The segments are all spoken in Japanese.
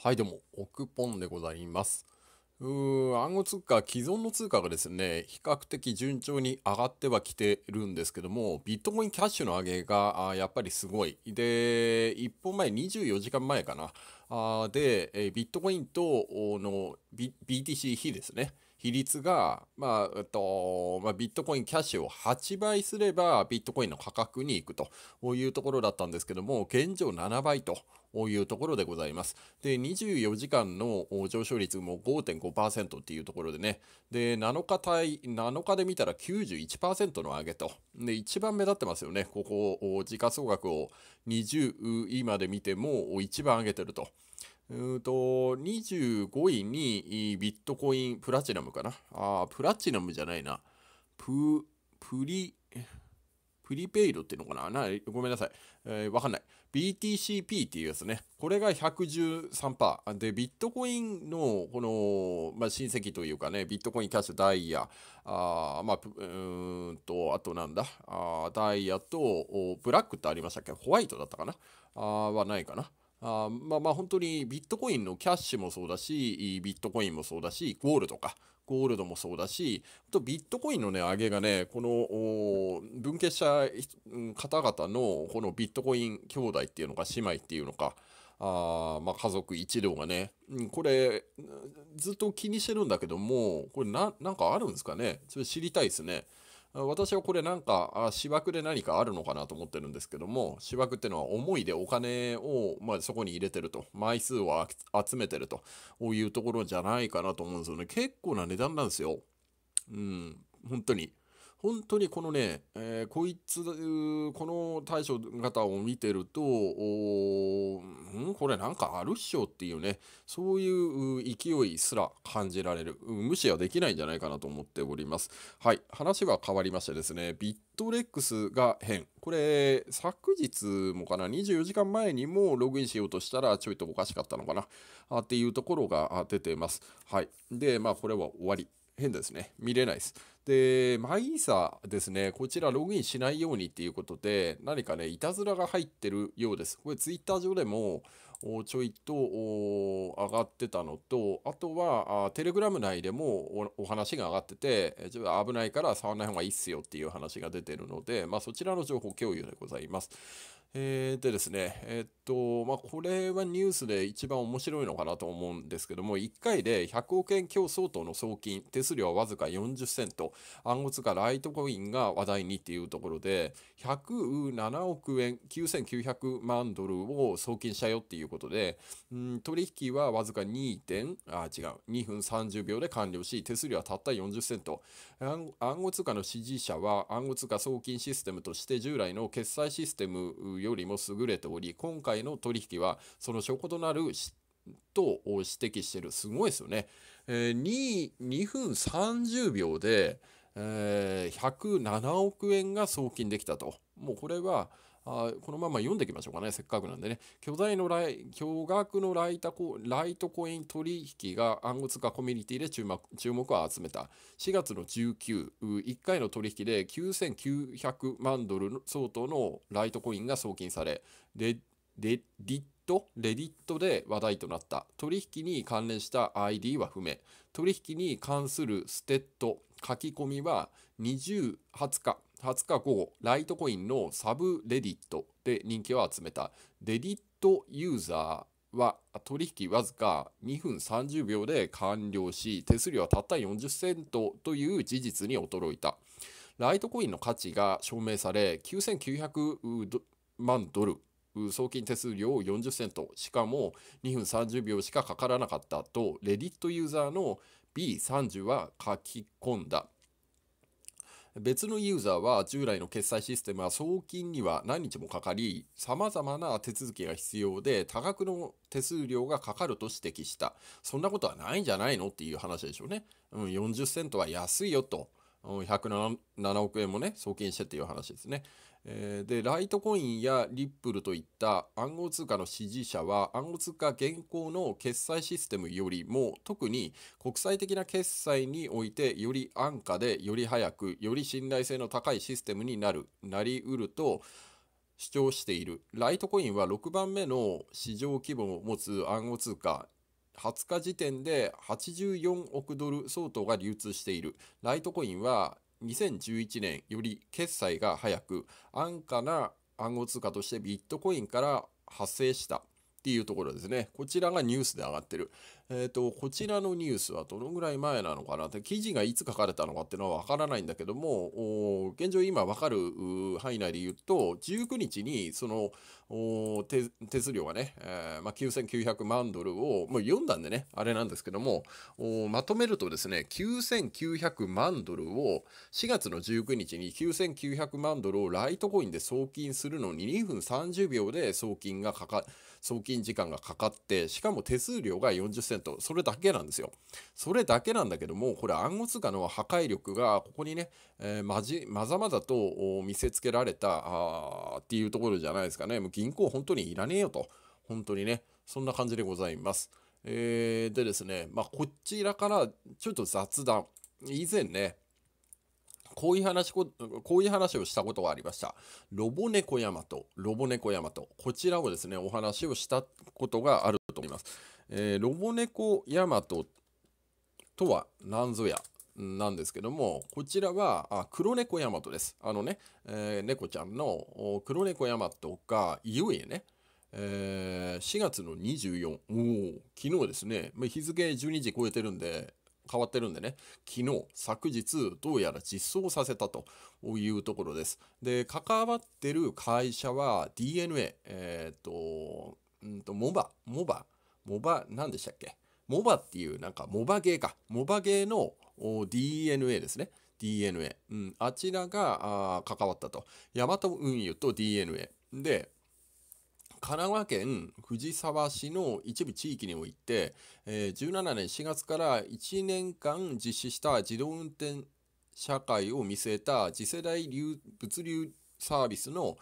はいどうも、クポンでございます。うー暗号通貨、既存の通貨がですね、比較的順調に上がってはきてるんですけども、ビットコインキャッシュの上げがやっぱりすごい。で、1本前、24時間前かな。あで、ビットコインとの BTC 比ですね。比率が、まあ、えっと、まあ、ビットコインキャッシュを8倍すれば、ビットコインの価格に行くというところだったんですけども、現状7倍と。いうところでございます。で、24時間の上昇率も5.5%っていうところでね、で、7日対、7日で見たら91%の上げと。で、一番目立ってますよね。ここ、時価総額を20位まで見ても一番上げてると。うんと、25位にビットコインプラチナムかな。ああ、プラチナムじゃないな。プ、プリ、プリペイドっていうのかななごめんなさい。えー、わかんない。BTCP っていうやつね。これが113%。で、ビットコインの、この、まあ、親戚というかね、ビットコイン、キャッシュ、ダイヤ、あまあ、うんと、あとなんだ、あダイヤとブラックってありましたっけホワイトだったかなあはないかな。あまあまあ本当にビットコインのキャッシュもそうだし、ビットコインもそうだし、ゴールドか、ゴールドもそうだし、あとビットコインのね、上げがね、この分決した方々のこのビットコイン兄弟っていうのか姉妹っていうのか、あまあ、家族一同がね、うん、これずっと気にしてるんだけどもこれななんかあるんですかねそれ知りたいですね私はこれなんか、芝生で何かあるのかなと思ってるんですけども、芝生ってのは思いでお金を、まあ、そこに入れてると、枚数を集めてるというところじゃないかなと思うんですよね。結構な値段なんですよ。うん、本当に。本当にこのね、えー、こいつ、この対処方を見てると、んこれなんかあるっしょっていうね、そういう勢いすら感じられる。無視はできないんじゃないかなと思っております。はい、話は変わりましてですね、ビットレックスが変。これ、昨日もかな、24時間前にもログインしようとしたらちょいとおかしかったのかな、あっていうところが出てます。はい。で、まあ、これは終わり。変ですね。見れないです。で、マイーサですね、こちらログインしないようにっていうことで、何かね、いたずらが入ってるようです。これ、ツイッター上でも、ちょいと上がってたのと、あとは、テレグラム内でもお話が上がってて、ちょっと危ないから触らない方がいいっすよっていう話が出てるので、まあ、そちらの情報共有でございます。えー、でですね、えー、っと、まあ、これはニュースで一番面白いのかなと思うんですけども、1回で100億円強相当の送金、手数料はわずか40セント、暗号通貨ライトコインが話題にっていうところで、107億円、9900万ドルを送金したよっていうことで、うん、取引はわずか2点、あ、違う、2分30秒で完了し、手数料はたった40セント。暗号通貨の支持者は、暗号通貨送金システムとして従来の決済システムよりも優れており、今回の取引はその証拠となるしと指摘してる。すごいですよね。えー、2, 2分30秒で、えー、107億円が送金できたと。もうこれは、あこのまま読んでいきましょうかね、せっかくなんでね。巨大の来巨額のライタコライトコイン取引が暗号通貨コミュニティで注目注目を集めた。4月の19、1回の取引で9900万ドル相当のライトコインが送金され、レディットレディットで話題となった。取引に関連した ID は不明。取引に関するステッド書き込みは20、20日20日午後、ライトコインのサブレディットで人気を集めたレディットユーザーは取引わずか2分30秒で完了し、手数料はたった40セントという事実に驚いた。ライトコインの価値が証明され、9900万ドル送金手数料を40セントしかも2分30秒しかかからなかったとレディットユーザーの B30 は書き込んだ別のユーザーは従来の決済システムは送金には何日もかかり、様々な手続きが必要で多額の手数料がかかると指摘した。そんなことはないんじゃないのっていう話でしょうね。うん、40セントは安いよと。107億円もね、送金してっていう話ですね。えでライトコインやリップルといった暗号通貨の支持者は暗号通貨現行の決済システムよりも特に国際的な決済においてより安価でより早くより信頼性の高いシステムになるなりうると主張しているライトコインは6番目の市場規模を持つ暗号通貨20日時点で84億ドル相当が流通しているライトコインは2011年より決済が早く安価な暗号通貨としてビットコインから発生したっていうところですね。こちらがニュースで上がってる。えっ、ー、と、こちらのニュースはどのぐらい前なのかなって、記事がいつ書かれたのかっていうのはわからないんだけども、現状今わかる範囲内で言うと、19日にその手数料がね、えー、まあ、9900万ドルを、もう読んだんでね、あれなんですけども、まとめるとですね、9900万ドルを4月の19日に9900万ドルをライトコインで送金するのに2分30秒で送金がかか、送金時間がかかって、しかも手数料が40セン1%それだけなんですよそれだけなんだけどもこれ暗号通貨の破壊力がここにね、えー、まじまざまざと見せつけられたあっていうところじゃないですかねもう銀行本当にいらねえよと本当にねそんな感じでございますえー、でですね、まあ、こちらからちょっと雑談以前ねこういう話こ、こういう話をしたことがありました。ロボ猫ヤマト、ロボ猫ヤマト。こちらをですね、お話をしたことがあると思います。えー、ロボネコヤマトとは何ぞやなんですけども、こちらはあ黒猫ヤマトです。あのね、えー、猫ちゃんの黒猫ヤマトがいよいよね、えー、4月の24、お昨日ですね、日付12時超えてるんで、変わってるんでね、昨日、昨日、どうやら実装させたというところです。で、関わってる会社は DNA、えっ、と、んと、モバ、モバ、モバ、何でしたっけモバっていうなんかモバゲーか。モバゲーの DNA ですね。DNA。うん、あちらが関わったと。ヤマト運輸と DNA。で、神奈川県藤沢市の一部地域において、えー、17年4月から1年間実施した自動運転社会を見据えた次世代流物流サービスの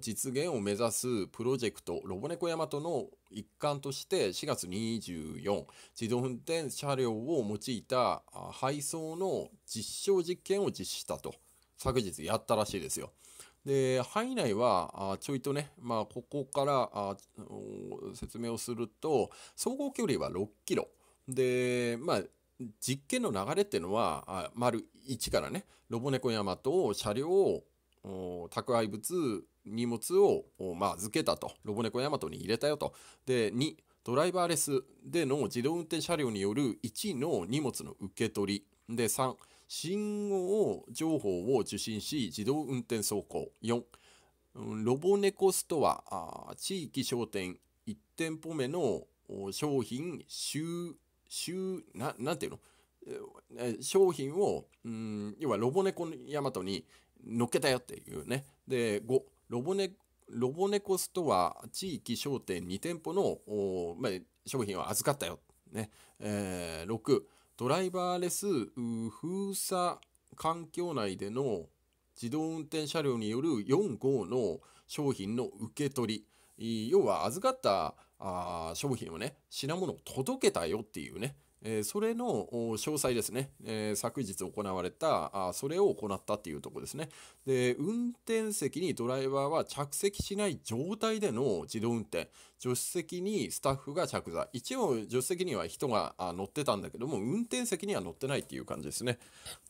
実現を目指すプロジェクトロボネコヤマトの一環として4月24自動運転車両を用いた配送の実証実験を実施したと昨日やったらしいですよ。で範囲内はちょいとね、まあ、ここから説明をすると総合距離は6キロで、まあ、実験の流れっていうのは丸1からねロボ猫山と車両宅配物荷物を、まあ、預けたと。ロボネコヤマトに入れたよと。で、2、ドライバーレスでの自動運転車両による1の荷物の受け取り。で、3、信号情報を受信し、自動運転走行。4、ロボネコストア、地域商店1店舗目の商品、収、収、な、なんていうの商品を、うん、要はロボネコヤマトに乗っけたよっていうね。で、5、ロボネロボネコストア地域商店2店舗の、まあ、商品を預かったよ。ねえー、6、ドライバーレス封鎖環境内での自動運転車両による4号の商品の受け取り。要は預かったあ商品をね、品物を届けたよっていうね、えー、それの詳細ですね、えー、昨日行われたあ、それを行ったっていうところですね。で、運転席にドライバーは着席しない状態での自動運転、助手席にスタッフが着座、一応助手席には人が乗ってたんだけども、運転席には乗ってないっていう感じですね。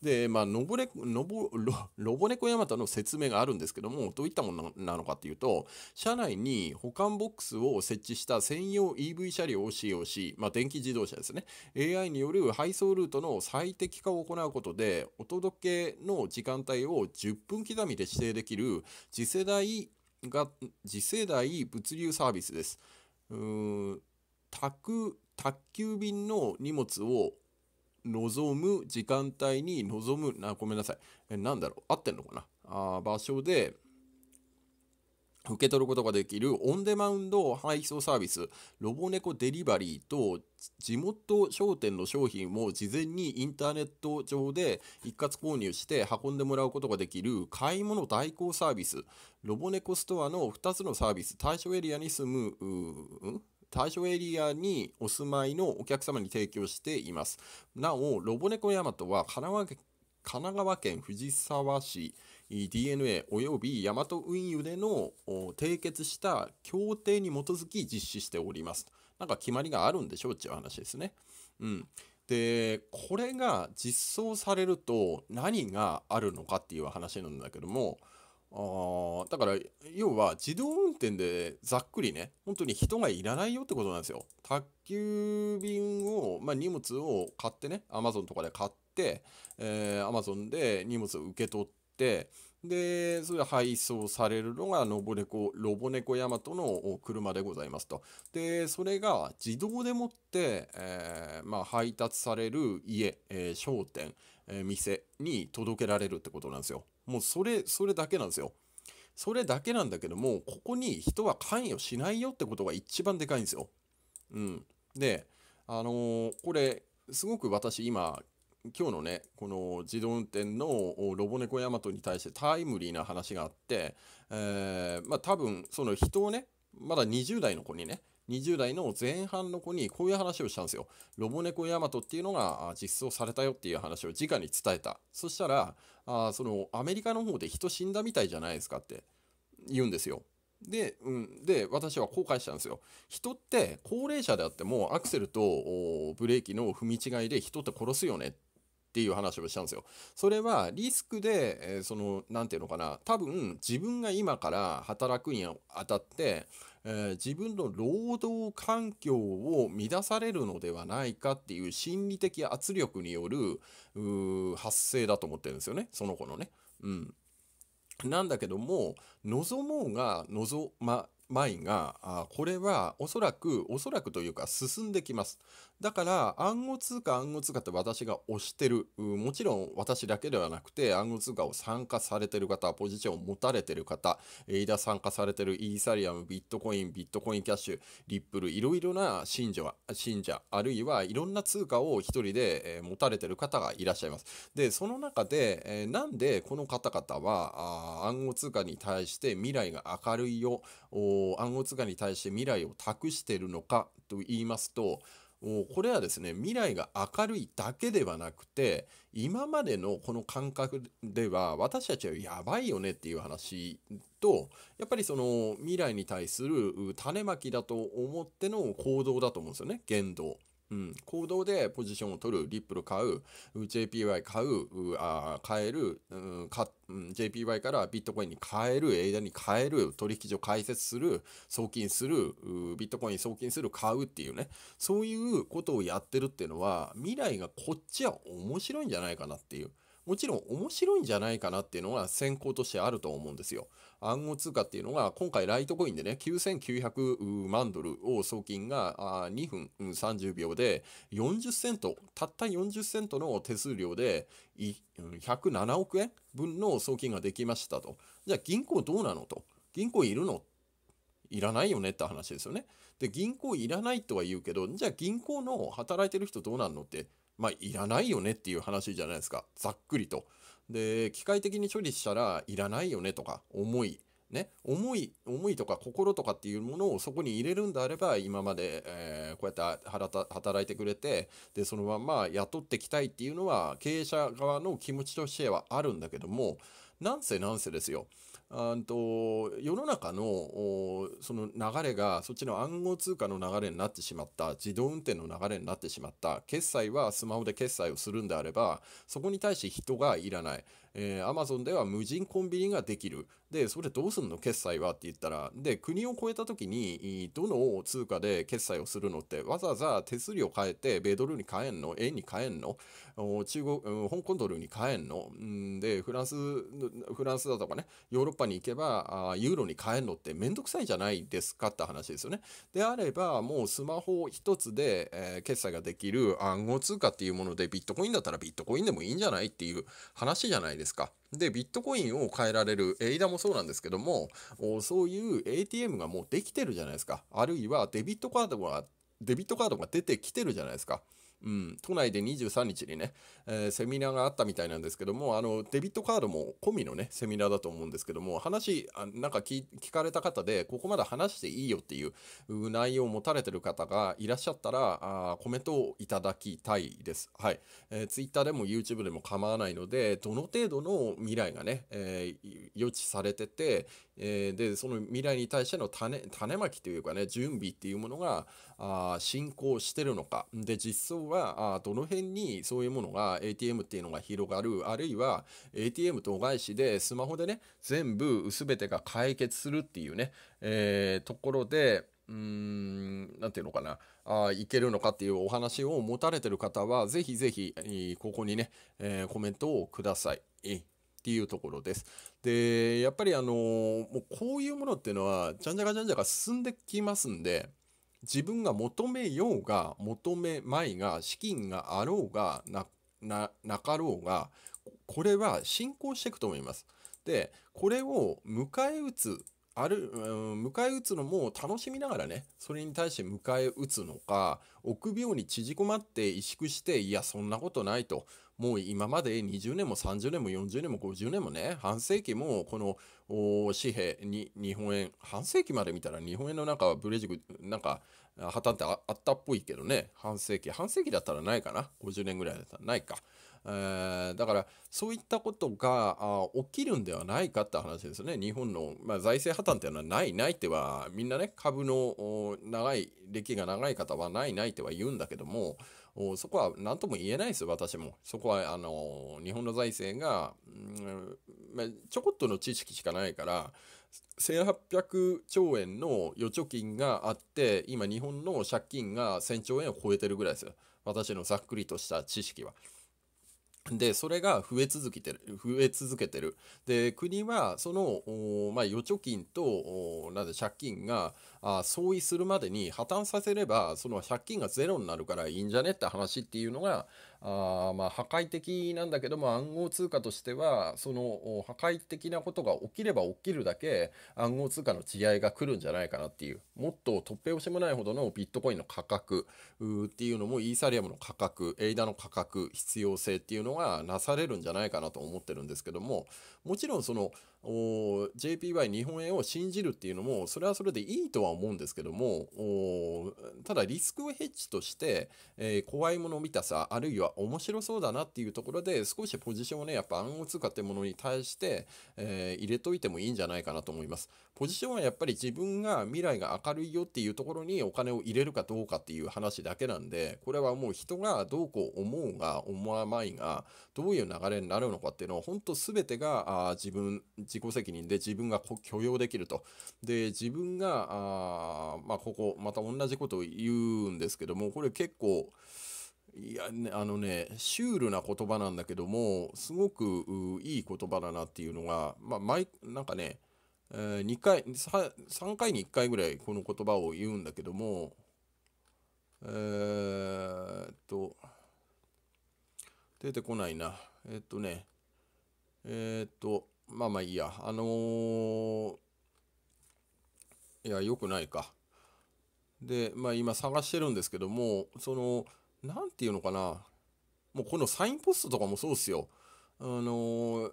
で、まあ、のぼれのぼロロボコヤマタの説明があるんですけども、どういったものなのかっていうと、車内に保管ボックスを設置した専用 EV 車両を使用し、まあ、電気自動車ですね。AI による配送ルートの最適化を行うことで、お届けの時間帯を10分刻みで指定できる次世代が次世代物流サービスです。う宅宅急便の荷物を望む時間帯に望むなごめんなさいえなんだろう合ってんのかなあ場所で受け取ることができるオンデマウンド配送サービスロボネコデリバリーと地元商店の商品を事前にインターネット上で一括購入して運んでもらうことができる買い物代行サービスロボネコストアの2つのサービス対象エリアに住む、対象エリアにお住まいのお客様に提供していますなおロボネコヤマトは神奈川県藤沢市 DNA およびヤマト運輸での締結した協定に基づき実施しております。なんか決まりがあるんでしょうっていう話ですね。うん、でこれが実装されると何があるのかっていう話なんだけどもあだから要は自動運転でざっくりね本当に人がいらないよってことなんですよ。宅急便を、まあ、荷物を買ってね Amazon とかで買って、えー、Amazon で荷物を受け取って、で、それ配送されるのがロボネコ、ロボネコヤマトの車でございますと。で、それが自動でもって、えー、まあ、配達される家、えー、商店、えー、店に届けられるってことなんですよ。もうそれ、それだけなんですよ。それだけなんだけども、ここに人は関与しないよってことが一番でかいんですよ。うん。で、あのー、これ、すごく私今今日のねこの自動運転のロボ猫ヤマトに対してタイムリーな話があって、えー、まあ多分その人をねまだ20代の子にね20代の前半の子にこういう話をしたんですよ。ロボ猫ヤマトっていうのが実装されたよっていう話を直に伝えた。そしたら、あそのアメリカの方で人死んだみたいじゃないですかって言うんですよ。で、うん、で、私は後悔したんですよ。人って高齢者であってもアクセルとブレーキの踏み違いで人って殺すよねって。っていう話をしたんですよ。それはリスクで、えー、その、何て言うのかな、多分自分が今から働くにあたって、えー、自分の労働環境を乱されるのではないかっていう心理的圧力による発生だと思ってるんですよね、その子のね。うん。なんだけども、望もうが望ま、マが、あこれはおそらく、おそらくというか進んできます。だから暗号通貨暗号通貨って私が推してるもちろん私だけではなくて暗号通貨を参加されてる方ポジションを持たれてる方イダ参加されてるイーサリアムビットコインビットコインキャッシュリップルいろいろな信者信者あるいはいろんな通貨を一人で持たれてる方がいらっしゃいますでその中でなんでこの方々は暗号通貨に対して未来が明るいよ暗号通貨に対して未来を託してるのかと言いますとこれはですね未来が明るいだけではなくて今までのこの感覚では私たちはやばいよねっていう話とやっぱりその未来に対する種まきだと思っての行動だと思うんですよね言動。うん、行動でポジションを取る、リップル買う、JPY 買う、うあ買える、うんかうん、JPY からビットコインに変える、間に変える、取引所開設する、送金する、ビットコイン送金する、買うっていうね、そういうことをやってるっていうのは、未来がこっちは面白いんじゃないかなっていう。もちろん面白いんじゃないかなっていうのが先行としてあると思うんですよ。暗号通貨っていうのが今回ライトコインでね、9900万ドルを送金が2分30秒で40セント、たった40セントの手数料で107億円分の送金ができましたと。じゃあ銀行どうなのと。銀行いるのいらないよねって話ですよね。で、銀行いらないとは言うけど、じゃあ銀行の働いてる人どうなんのってまあ、いらないよねっていう話じゃないですか。ざっくりと。で、機械的に処理したらいらないよねとか、思い。ね、思い、思いとか心とかっていうものをそこに入れるんであれば、今まで、えー、こうやって働いてくれて、で、そのまま雇ってきたいっていうのは、経営者側の気持ちとしてはあるんだけども、なんせなんせですよ。と世の中のその流れがそっちの暗号通貨の流れになってしまった自動運転の流れになってしまった決済はスマホで決済をするんであればそこに対して人がいらない、えー、Amazon では無人コンビニができる。で、それどうすんの決済はって言ったら、で、国を超えた時に、どの通貨で決済をするのって、わざわざ手数料変えて、米ドルに変えんの円に変えんの中国、香港ドルに変えんのんで、フランス、フランスだとかね、ヨーロッパに行けば、あユーロに変えんのってめんどくさいじゃないですかって話ですよね。であれば、もうスマホ一つで、えー、決済ができる暗号通貨っていうもので、ビットコインだったらビットコインでもいいんじゃないっていう話じゃないですか。で、ビットコインを変えられる、エイダもそうなんですけども、そういう ATM がもうできてるじゃないですか。あるいはデビットカードが、デビットカードが出てきてるじゃないですか。うん、都内で23日にね、えー、セミナーがあったみたいなんですけどもあのデビットカードも込みのねセミナーだと思うんですけども話あなんか聞かれた方でここまで話していいよっていう内容を持たれてる方がいらっしゃったらあコメントをいただきたいです。はい、えー、Twitter でも YouTube でも構わないのでどの程度の未来がね、えー、予知されててえー、でその未来に対しての種種まきというかね準備っていうものがあ進行してるのかで実装はあどの辺にそういうものが ATM っていうのが広がるあるいは ATM とお返しでスマホでね全部全てが解決するっていうね、えー、ところでうん、なんていうのかな、あいけるのかっていうお話を持たれてる方は、ぜひぜひ、ここにね、えー、コメントをください。っていうところです。で、やっぱりあのー、もうこういうものっていうのは、じゃんじゃかじゃんじゃか進んできますんで、自分が求めようが、求めまいが、資金があろうが、な、な、なかろうが、これは進行していくと思います。で、これを迎え撃つ、ある、うん、迎え撃つのも楽しみながらね、それに対して迎え撃つのか、臆病に縮こまって萎縮して、いや、そんなことないと、もう今まで20年も30年も40年も50年もね、半世紀もこの紙幣に日本円、半世紀まで見たら日本円のなんかブレジグ、なんか破綻ってあったっぽいけどね、半世紀、半世紀だったらないかな、50年ぐらいだったらないか。えー、だからそういったことがあ起きるんではないかって話ですね日本の、まあ、財政破綻っていうのはないないってはみんなね株の長い歴が長い方はないないっては言うんだけどもそこは何とも言えないです私もそこはあの日本の財政が、うんまあ、ちょこっとの知識しかないから1800兆円の預貯金があって今日本の借金が1000兆円を超えてるぐらいですよ私のざっくりとした知識は。で、それが増え続けてる。増え続けてる。で、国は、その、まあ、預貯金と、なんで、借金が、あ相違するまでに破綻させればその借金がゼロになるからいいんじゃねって話っていうのがあまあ破壊的なんだけども暗号通貨としてはその破壊的なことが起きれば起きるだけ暗号通貨の地合いが来るんじゃないかなっていうもっと突拍子もないほどのビットコインの価格っていうのもイーサリアムの価格エイダの価格必要性っていうのがなされるんじゃないかなと思ってるんですけどももちろんその JPY 日本円を信じるっていうのもそれはそれでいいとは思うんですけどもただリスクヘッジとして、えー、怖いものを見たさあるいは面白そうだなっていうところで少しポジションをねやっぱ暗号通貨ってものに対して、えー、入れといてもいいんじゃないかなと思いますポジションはやっぱり自分が未来が明るいよっていうところにお金を入れるかどうかっていう話だけなんでこれはもう人がどうこう思うが思わないがどういう流れになるのかっていうのは本当全てがあ自分自己責任で自分が許容できると。で、自分が、あまあ、ここ、また同じことを言うんですけども、これ結構、いや、ね、あのね、シュールな言葉なんだけども、すごくいい言葉だなっていうのが、まあ、毎、なんかね、えー、2回、3回に1回ぐらいこの言葉を言うんだけども、えー、っと、出てこないな。えっとね、えっと、まあまあいいや、あのー、いや、良くないか。で、まあ今探してるんですけども、その、なんていうのかな、もうこのサインポストとかもそうですよ。あの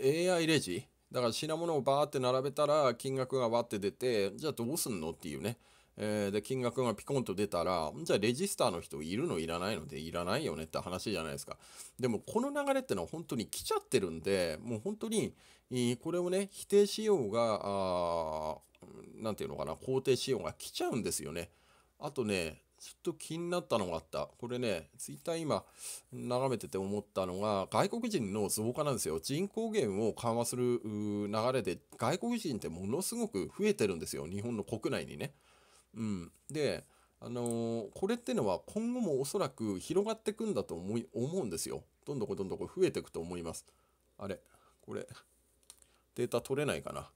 ー、AI レジだから品物をバーって並べたら金額がわって出て、じゃあどうすんのっていうね。えー、で、金額がピコンと出たら、じゃあレジスターの人いるのいらないのでいらないよねって話じゃないですか。でもこの流れってのは本当に来ちゃってるんで、もう本当に、これをね、否定しようが、何て言うのかな、肯定しようが来ちゃうんですよね。あとね、ちょっと気になったのがあった。これね、ツイッター今、眺めてて思ったのが、外国人の増加なんですよ。人口減を緩和する流れで、外国人ってものすごく増えてるんですよ。日本の国内にね。うん、で、あのー、これってのは今後もおそらく広がってくんだと思い思うんですよ。どんどんどんどこ増えていくと思います。あれこれ、データ取れないかな。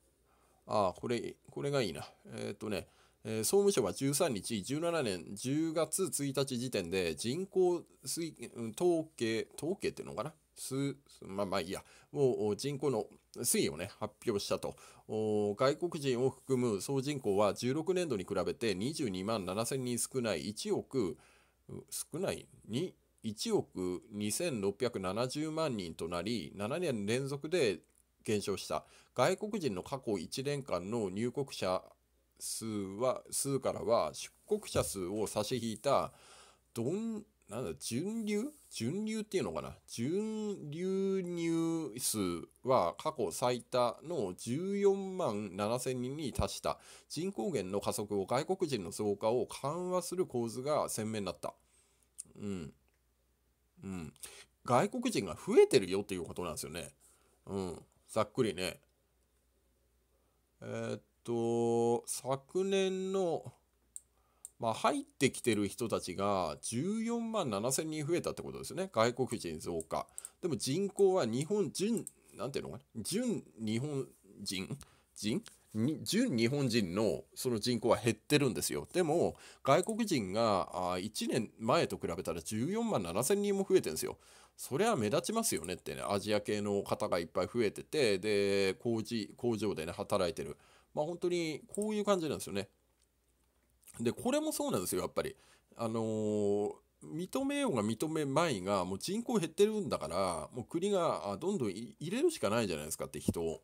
ああ、これ、これがいいな。えー、っとね、えー、総務省は13日、17年10月1日時点で人口推、統計、統計っていうのかな数、まあまあいいや、もう人口の推移をね、発表したと。外国人を含む総人口は16年度に比べて22万7000人少ない1億、少ない1億2670万人となり、7年連続で減少した。外国人の過去1年間の入国者数は、数からは出国者数を差し引いた、どんなんだ、純流純流っていうのかな純流入数は過去最多の14万7000人に達した人口減の加速を外国人の増加を緩和する構図が鮮明になった。うん。うん。外国人が増えてるよっていうことなんですよね。うん。ざっくりね。えー、っと、昨年のまあ、入ってきてる人たちが14万7000人増えたってことですよね。外国人増加。でも人口は日本人、なんていうのかな純日本人人純日本人のその人口は減ってるんですよ。でも外国人が1年前と比べたら14万7000人も増えてるんですよ。それは目立ちますよねってね、アジア系の方がいっぱい増えてて、で、工事、工場でね、働いてる。まあ本当にこういう感じなんですよね。で、これもそうなんですよ、やっぱり。あのー、認めようが認めまいが、もう人口減ってるんだから、もう国がどんどん入れるしかないじゃないですかって人を。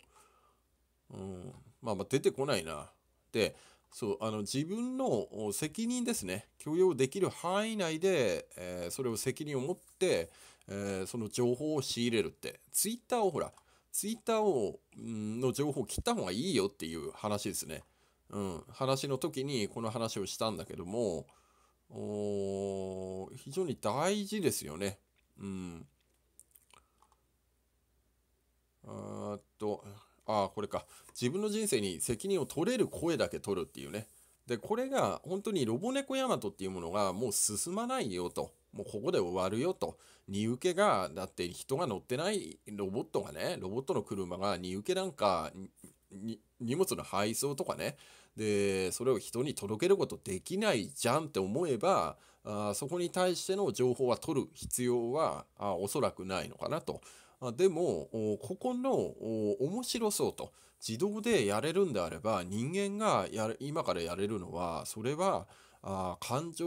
うん、まあまあ出てこないな。で、そうあの自分の責任ですね許容できる範囲内で、えー、それを責任を持って、えー、その情報を仕入れるってツイッターをほらツイッターをの情報を切った方がいいよっていう話ですねうん、話の時にこの話をしたんだけども非常に大事ですよね。うん、あっとあこれか自分の人生に責任を取れる声だけ取るっていうね。でこれが本当にロボ猫ヤマトっていうものがもう進まないよと。もうここで終わるよと。荷受けが、だって人が乗ってないロボットがね、ロボットの車が荷受けなんか、荷物の配送とかね、でそれを人に届けることできないじゃんって思えばあそこに対しての情報は取る必要はあおそらくないのかなと。でもここの面白そうと自動でやれるんであれば人間がや今からやれるのはそれはあ感情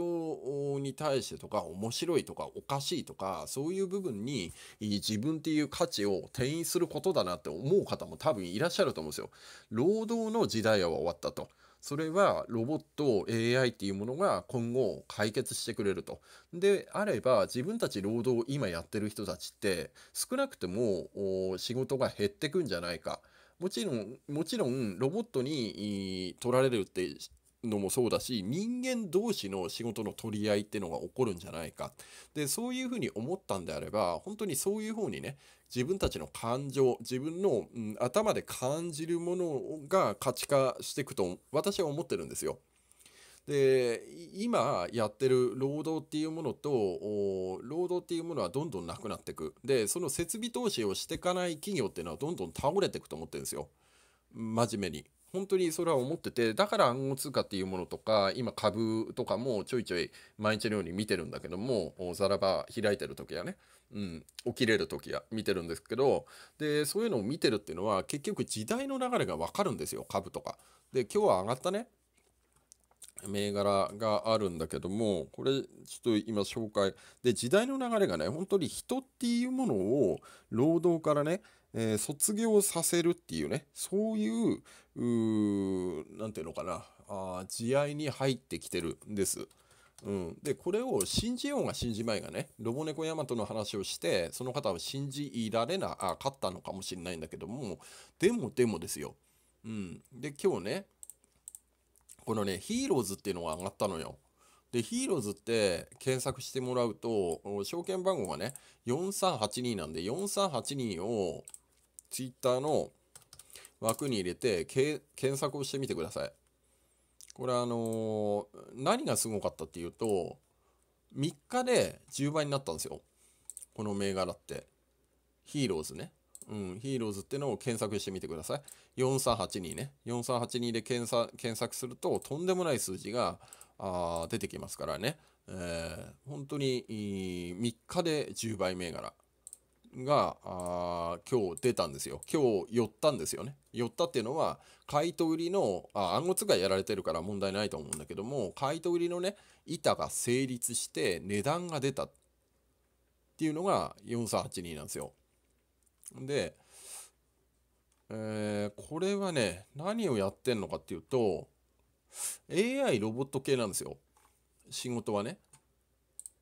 に対してとか面白いとかおかしいとかそういう部分に自分っていう価値を転移することだなって思う方も多分いらっしゃると思うんですよ。労働の時代は終わったと。それはロボット AI っていうものが今後解決してくれると。であれば自分たち労働を今やってる人たちって少なくても仕事が減ってくんじゃないか。もちろん、もちろんロボットに取られるってのもそうだし人間同士の仕事の取り合いってのが起こるんじゃないかでそういうふうに思ったんであれば本当にそういう方にね自分たちの感情自分の、うん、頭で感じるものが価値化していくと私は思ってるんですよ。で今やってる労働っていうものと労働っていうものはどんどんなくなっていくでその設備投資をしていかない企業っていうのはどんどん倒れていくと思ってるんですよ真面目に。本当にそれは思っててだから暗号通貨っていうものとか今株とかもちょいちょい毎日のように見てるんだけどもざらば開いてる時やね、うん、起きれる時や見てるんですけどでそういうのを見てるっていうのは結局時代の流れが分かるんですよ株とか。で今日は上がったね銘柄があるんだけどもこれちょっと今紹介で時代の流れがね本当に人っていうものを労働からねえー、卒業させるっていうね、そういう、うんていうのかな、あ慈愛に入ってきてるんです。うん、でこれを信じようが信じまいがねロボ猫ヤマトの話をしてその方を信じられなかったのかもしれないんだけどもでもでもですよ、うん、で今日ねこのねヒーローズっていうのが上がったのよでヒーローズって検索してもらうと証券番号がね4382なんで4382をツイッターの枠に入れて検索をしてみてください。これあのー、何がすごかったっていうと3日で10倍になったんですよ。この銘柄って。ヒーローズね。うん、ヒーローズってのを検索してみてください。4382ね。4382で検索検索するととんでもない数字があ出てきますからね。えー、本当に3日で10倍銘柄。があ今日出たんですよ今日寄ったんですよね寄ったっていうのは買い取りのあ暗号通貨やられてるから問題ないと思うんだけども買い取りのね板が成立して値段が出たっていうのが4382なんですよで、えー、これはね何をやってんのかっていうと AI ロボット系なんですよ仕事はね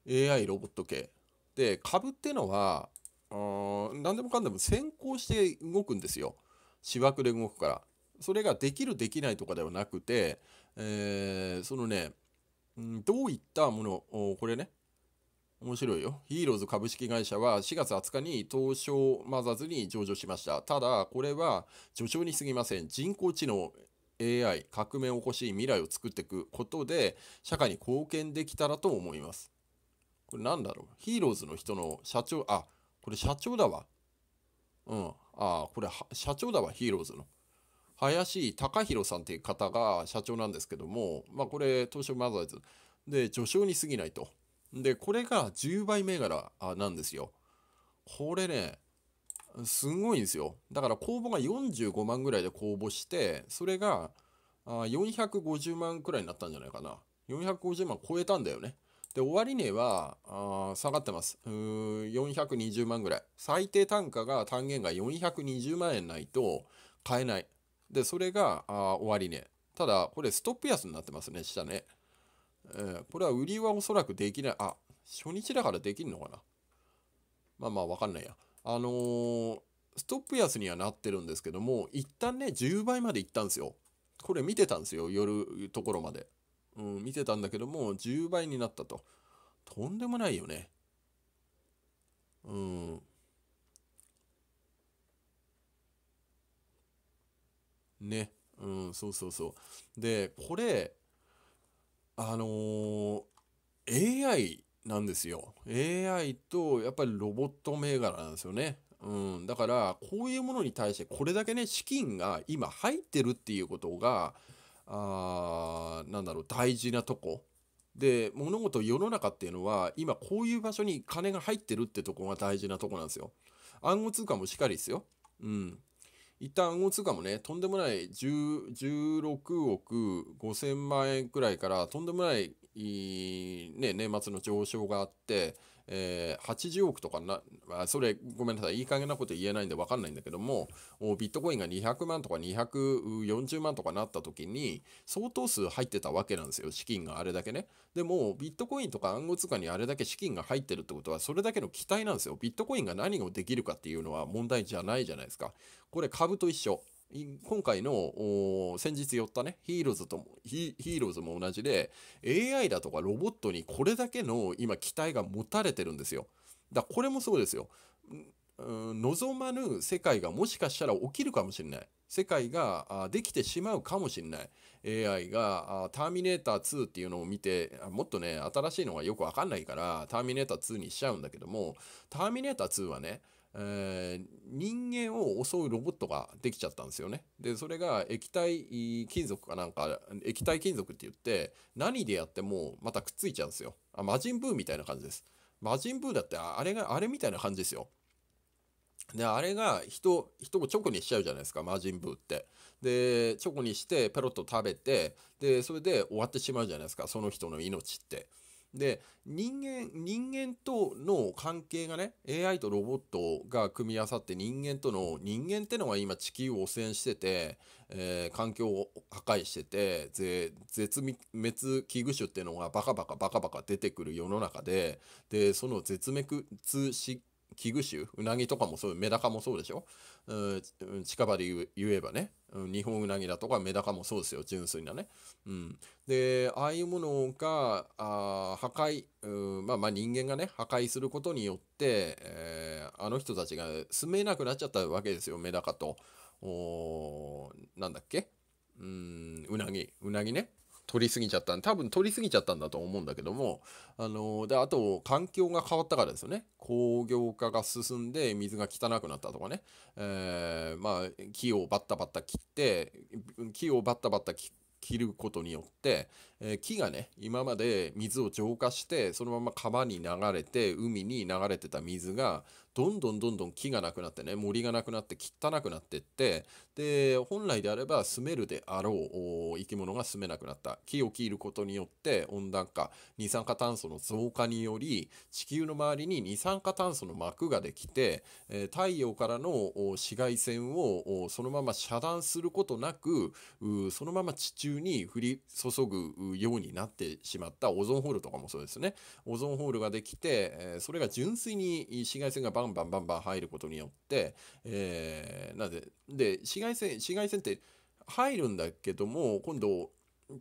AI ロボット系で株ってのは何でもかんでも先行して動くんですよ芝枠で動くからそれができるできないとかではなくて、えー、そのねどういったものこれね面白いよヒーローズ株式会社は4月20日に東証マザーズに上場しましたただこれは序章に過ぎません人工知能 AI 革命を起こし未来を作っていくことで社会に貢献できたらと思いますこれ何だろうヒーローズの人の社長あこれ社長だわ。うん。ああ、これ社長だわ、ヒーローズの。林隆弘さんっていう方が社長なんですけども、まあこれ、東証マザーズ。で、序章に過ぎないと。で、これが10倍銘柄なんですよ。これね、すごいんですよ。だから公募が45万ぐらいで公募して、それが450万くらいになったんじゃないかな。450万超えたんだよね。で、終値は、あ下がってます。うーん、420万ぐらい。最低単価が、単元が420万円ないと買えない。で、それが、あ終値。ただ、これストップ安になってますね、下ね。えー、これは売りはおそらくできない。あ、初日だからできるのかな。まあまあ、わかんないや。あのー、ストップ安にはなってるんですけども、一旦ね、10倍までいったんですよ。これ見てたんですよ、夜ところまで。うん、見てたんだけども、10倍になったと。とんでもないよね。うん。ね。うん、そうそうそう。で、これ、あのー、AI なんですよ。AI とやっぱりロボット銘柄なんですよね。うん、だからこういうものに対してこれだけね資金が今入ってるっていうことがあなんだろう大事なとこで物事世の中っていうのは今こういう場所に金が入ってるってとこが大事なとこなんですよ暗号通貨もしっかりですようん一旦暗号通貨もねとんでもない16億5000万円くらいからとんでもないね年末の上昇があってえ80億とかな、それごめんなさい、いい加減なこと言えないんで分かんないんだけども、ビットコインが200万とか240万とかなった時に、相当数入ってたわけなんですよ、資金があれだけね。でも、ビットコインとか暗号通貨にあれだけ資金が入ってるってことは、それだけの期待なんですよ。ビットコインが何をできるかっていうのは問題じゃないじゃないですか。これ株と一緒。今回の先日寄ったね、ヒーローズとも、ヒーローズも同じで、AI だとかロボットにこれだけの今期待が持たれてるんですよ。だこれもそうですよ。望まぬ世界がもしかしたら起きるかもしれない。世界ができてしまうかもしれない。AI がターミネーター2っていうのを見て、もっとね、新しいのがよくわかんないから、ターミネーター2にしちゃうんだけども、ターミネーター2はね、えー、人間を襲うロボットができちゃったんですよね。でそれが液体金属かなんか液体金属って言って何でやってもまたくっついちゃうんですよ。あ魔人ブーみたいな感じです。魔人ブーだってあれがあれみたいな感じですよ。であれが人人をチョコにしちゃうじゃないですか魔人ブーって。でチョコにしてペロッと食べてでそれで終わってしまうじゃないですかその人の命って。で人間人間との関係がね AI とロボットが組み合わさって人間との人間ってのは今地球を汚染してて、えー、環境を破壊してて絶滅危惧種っていうのがバカバカバカバカ出てくる世の中ででその絶滅し器具種、うなぎとかもそう、メダカもそうでしょ。うん、近場で言えばね、うん、日本うなぎだとかメダカもそうですよ、純粋なね。うん、で、ああいうものがあ破壊、うんまあ、まあ人間がね、破壊することによって、えー、あの人たちが住めなくなっちゃったわけですよ、メダカと。おなんだっけうん、うなぎ、うなぎね。取りすぎちゃったん多分取りすぎちゃったんだと思うんだけどもあのであと環境が変わったからですよね工業化が進んで水が汚くなったとかね、えー、まあ木をバッタバッタ切って木をバッタバッタ切切ることによって、えー、木がね今まで水を浄化してそのまま川に流れて海に流れてた水がどんどんどんどん木がなくなってね森がなくなって汚くなってってで本来であれば住めるであろう生き物が住めなくなった木を切ることによって温暖化二酸化炭素の増加により地球の周りに二酸化炭素の膜ができて太陽からの紫外線をそのまま遮断することなくそのまま地中に降り注ぐようになってしまったオゾンホールとかもそうですねオゾンホールができてそれが純粋に紫外線がババンバンバンバン入ることによって、えー、なぜで紫外線紫外線って入るんだけども今度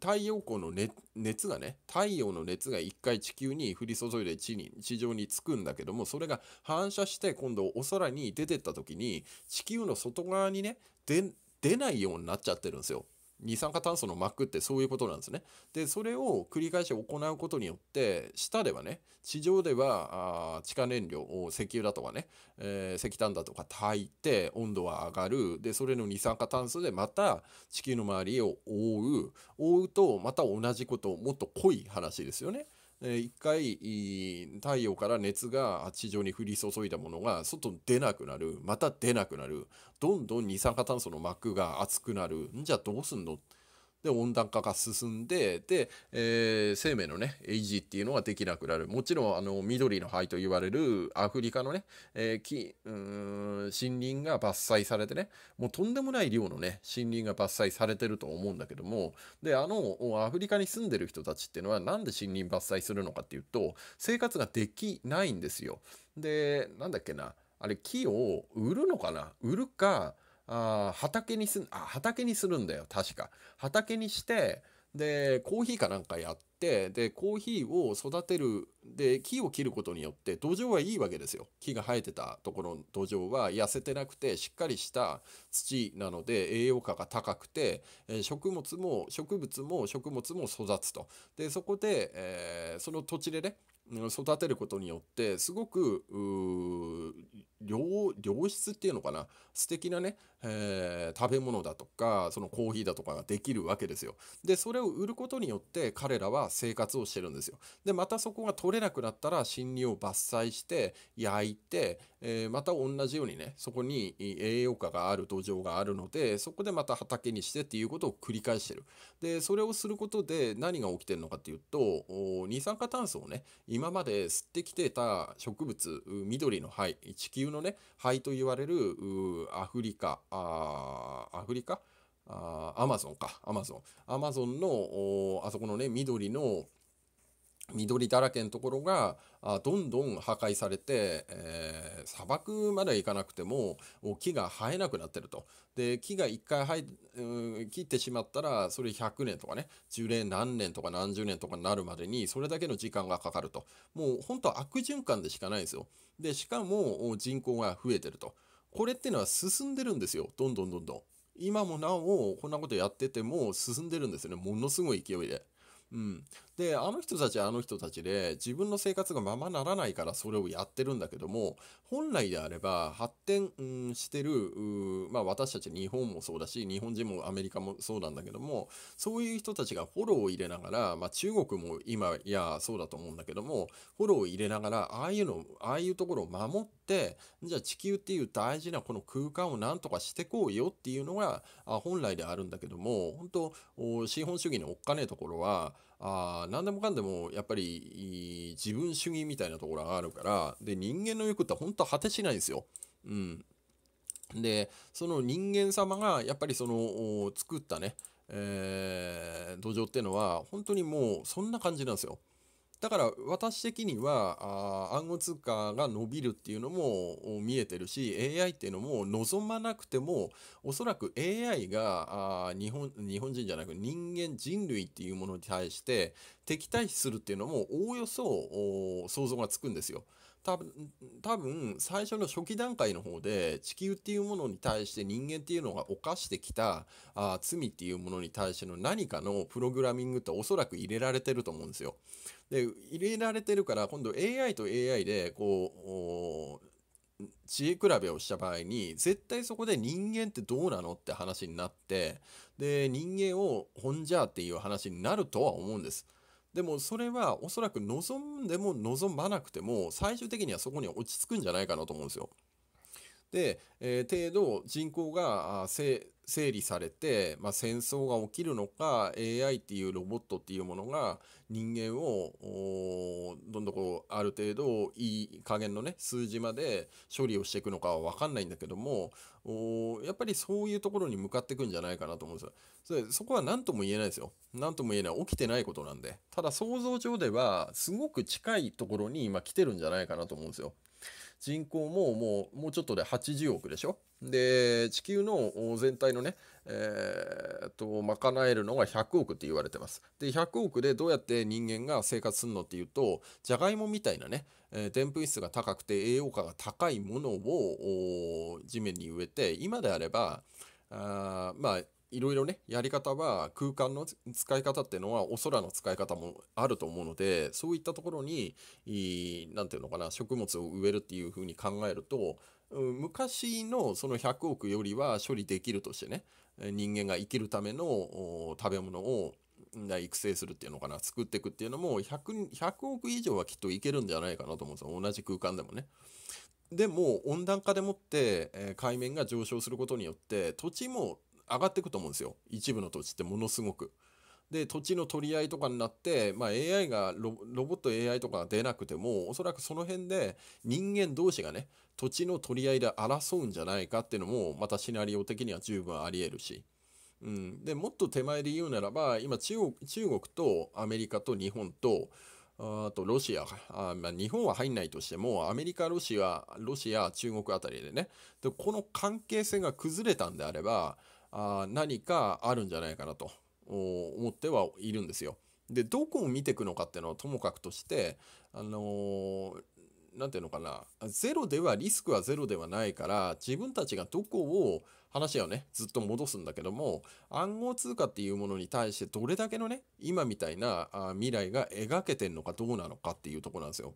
太陽光の熱がね太陽の熱が1回地球に降り注いで地に地上につくんだけどもそれが反射して今度お空に出てった時に地球の外側にね出ないようになっちゃってるんですよ。二酸化炭素の膜ってそういうことなんですね。で、それを繰り返し行うことによって、下ではね、地上ではあ地下燃料、石油だとかね、えー、石炭だとか炊いて温度は上がる。で、それの二酸化炭素でまた地球の周りを覆う。覆うと、また同じこと、もっと濃い話ですよね。一回太陽から熱が地上に降り注いだものが外に出なくなるまた出なくなるどんどん二酸化炭素の膜が熱くなるんじゃどうすんのってで温暖化が進んでで、えー、生命のね維持っていうのはできなくなるもちろんあの緑の灰と言われるアフリカのね、えー、木うん森林が伐採されてねもうとんでもない量のね森林が伐採されてると思うんだけどもであのアフリカに住んでる人たちっていうのはなんで森林伐採するのかっていうと生活ができないんですよ。でなんだっけなあれ木を売るのかな売るかあ畑にすん、あ、畑にするんだよ、確か。畑にして、で、コーヒーかなんかやって、で、コーヒーを育てる、で、木を切ることによって土壌はいいわけですよ。木が生えてたところの土壌は痩せてなくて、しっかりした土なので栄養価が高くて、食物も、植物も食物も育つと。で、そこで、えー、その土地でね、育てることによってすごく良質っていうのかな素敵なね、えー、食べ物だとかそのコーヒーだとかができるわけですよでそれを売ることによって彼らは生活をしてるんですよでまたそこが取れなくなったら森林を伐採して焼いて、えー、また同じようにねそこに栄養価がある土壌があるのでそこでまた畑にしてっていうことを繰り返してるでそれをすることで何が起きてるのかっていうと二酸化炭素をね今まで吸ってきてた植物緑の灰地球流のね肺と言われるアフリカアフリカアマゾンかアマゾンアマゾンのあそこのね緑の緑だらけのところがどんどん破壊されて、えー、砂漠まで行かなくても木が生えなくなってるとで木が1回生え、うん、切ってしまったらそれ100年とかね樹齢何年とか何十年とかになるまでにそれだけの時間がかかるともう本当悪循環でしかないんですよでしかも人口が増えてるとこれってうのは進んでるんですよどんどんどんどん今もなおこんなことやってても進んでるんですよねものすごい勢いで。うん、で、あの人たちはあの人たちで、自分の生活がままならないからそれをやってるんだけども、本来であれば発展、してる、まあ私たち日本もそうだし、日本人もアメリカもそうなんだけども、そういう人たちがフォローを入れながら、まあ中国も今やそうだと思うんだけども、フォローを入れながら、ああいうの、ああいうところを守って、じゃあ地球っていう大事なこの空間をなんとかしてこうよっていうのが、あ本来であるんだけども、本当資本主義のおっかねえところは、あ何でもかんでもやっぱり自分主義みたいなところがあるからで人間の欲って本当は果てしないんですよ。うん、でその人間様がやっぱりその作ったね、えー、土壌っていうのは本当にもうそんな感じなんですよ。だから私的にはあ暗号通貨が伸びるっていうのも見えてるし AI っていうのも望まなくてもおそらく AI があ日本日本人じゃなく人間人類っていうものに対して敵対視するっていうのもおおよそ想像がつくんですよ。多分、多分最初の初期段階の方で地球っていうものに対して人間っていうのが犯してきたあ罪っていうものに対しての何かのプログラミングっておそらく入れられてると思うんですよ。で、入れられてるから今度 AI と AI でこう、知恵比べをした場合に絶対そこで人間ってどうなのって話になってで人間を本じゃっていう話になるとは思うんです。でもそれはおそらく望んでも望まなくても最終的にはそこに落ち着くんじゃないかなと思うんですよ。で、えー、程度人口が整理されて、まあ、戦争が起きるのか AI っていうロボットっていうものが人間をどんどんこうある程度いい加減のね数字まで処理をしていくのかは分かんないんだけどもやっぱりそういうところに向かっていくんじゃないかなと思うんですよ。そそこは何とも言えないですよ。何とも言えない。起きてないことなんで。ただ想像上では、すごく近いところに今来てるんじゃないかなと思うんですよ。人口ももう、もうちょっとで80億でしょで、地球の全体のね、えー、と、賄えるのが100億って言われてます。で、100億でどうやって人間が生活するのっていうと、じゃがいもみたいなね、でんぷん質が高くて栄養価が高いものを地面に植えて、今であれば、あまあ、いろいろねやり方は空間の使い方っていうのはお空の使い方もあると思うのでそういったところに何て言うのかな食物を植えるっていうふうに考えると昔のその100億よりは処理できるとしてね人間が生きるための食べ物を育成するっていうのかな作っていくっていうのも 100, 100億以上はきっといけるんじゃないかなと思うんですよ同じ空間でもね。でも温暖化でもって、え海面が上昇することによって土地も上がっていくと思うんですよ一部の土地ってものすごく。で土地の取り合いとかになって、まあ、AI がロボット AI とかが出なくてもおそらくその辺で人間同士がね土地の取り合いで争うんじゃないかっていうのもまたシナリオ的には十分ありえるし、うん、でもっと手前で言うならば今中国中国とアメリカと日本とあとロシアあ、まあ、日本は入んないとしてもアメリカロシアロシア中国あたりでねでこの関係性が崩れたんであればあ何かあるんじゃないかなと思ってはいるんですよ。でどこを見ていくのかっていうのはともかくとしてあのー何て言うのかなゼロではリスクはゼロではないから自分たちがどこを話をねずっと戻すんだけども暗号通貨っていうものに対してどれだけのね今みたいなあ未来が描けてんのかどうなのかっていうとこなんですよ。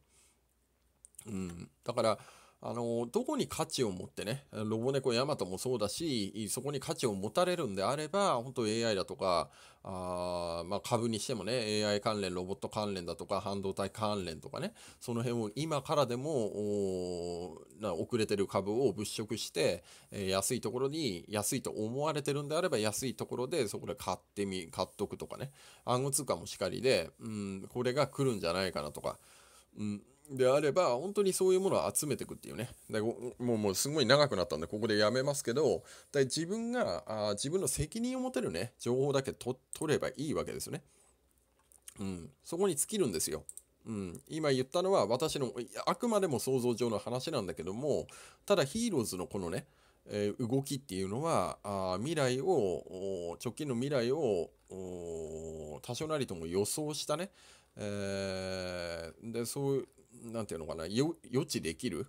うん、だからあの、どこに価値を持ってね、ロボ猫ヤマトもそうだし、そこに価値を持たれるんであれば、本当 AI だとか、あまあ、株にしてもね、AI 関連、ロボット関連だとか、半導体関連とかね、その辺を今からでも、な遅れてる株を物色して、え安いところに、安いと思われてるんであれば、安いところでそこで買ってみ、買っとくとかね、暗号通貨もしかりで、うん、これが来るんじゃないかなとか、うん、であれば、本当にそういうものを集めていくっていうね。でもう、もうすごい長くなったんで、ここでやめますけど、で自分があ、自分の責任を持てるね、情報だけ取ればいいわけですよね。うん。そこに尽きるんですよ。うん、今言ったのは私のあくまでも想像上の話なんだけどもただヒーローズのこのね、えー、動きっていうのはあ未来を直近の未来を多少なりとも予想したね、えー、でそう何て言うのかな予知できる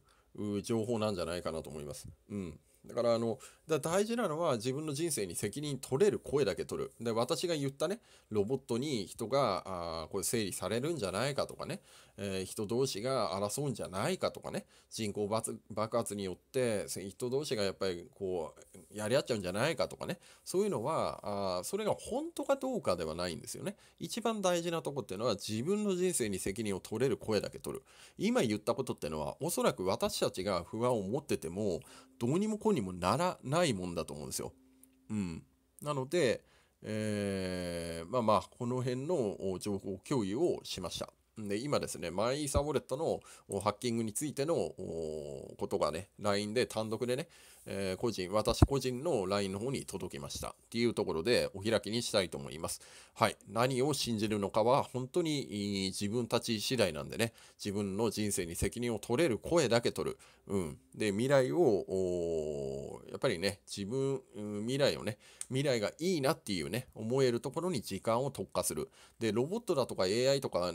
情報なんじゃないかなと思います。うんだからあの、大事なのは自分の人生に責任取れる声だけ取る。で、私が言ったね、ロボットに人が、あこれ整理されるんじゃないかとかね、えー、人同士が争うんじゃないかとかね、人口爆発によって人同士がやっぱりこう、やり合っちゃうんじゃないかとかね、そういうのは、あそれが本当かどうかではないんですよね。一番大事なとこっていうのは自分の人生に責任を取れる声だけ取る。今言ったことってのは、おそらく私たちが不安を持ってても、どうにもこうにもならないもんだと思うんですよ。うん、なので、えー、まあまあこの辺の情報共有をしました。で、今ですね、マイイーサウォレットのハッキングについてのことがね、LINE で単独でね、えー、個人、私個人の LINE の方に届きました。っていうところでお開きにしたいと思います。はい。何を信じるのかは本当に自分たち次第なんでね、自分の人生に責任を取れる声だけ取る。うん。で、未来を、やっぱりね、自分、未来をね、未来がいいなっていうね、思えるところに時間を特化する。で、ロボットだとか AI とか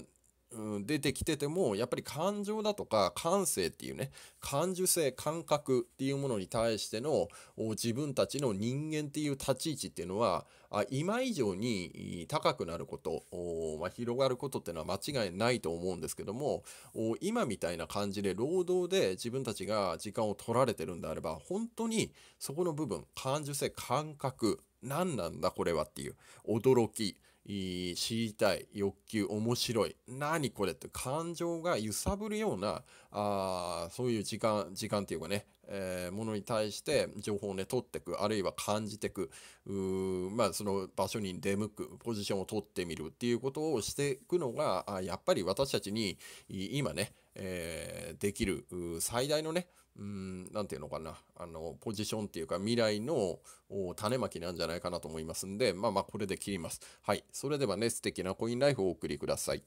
うん、出てきててもやっぱり感情だとか感性っていうね感受性感覚っていうものに対しての自分たちの人間っていう立ち位置っていうのはあ今以上に高くなること、ま広がることっていうのは間違いないと思うんですけども今みたいな感じで労働で自分たちが時間を取られてるんであれば本当にそこの部分感受性感覚何なんだこれはっていう驚きい知りたい欲求面白い何これって感情が揺さぶるようなあそういう時間時間っていうかね、えー、ものに対して情報をね取ってくあるいは感じてくまあその場所に出向くポジションを取ってみるっていうことをしていくのがあやっぱり私たちに今ね、えー、できる最大のねうんなんていうのかなあのポジションっていうか未来の種まきなんじゃないかなと思いますんでまあまあこれで切りますはいそれではね素敵なコインライフをお送りください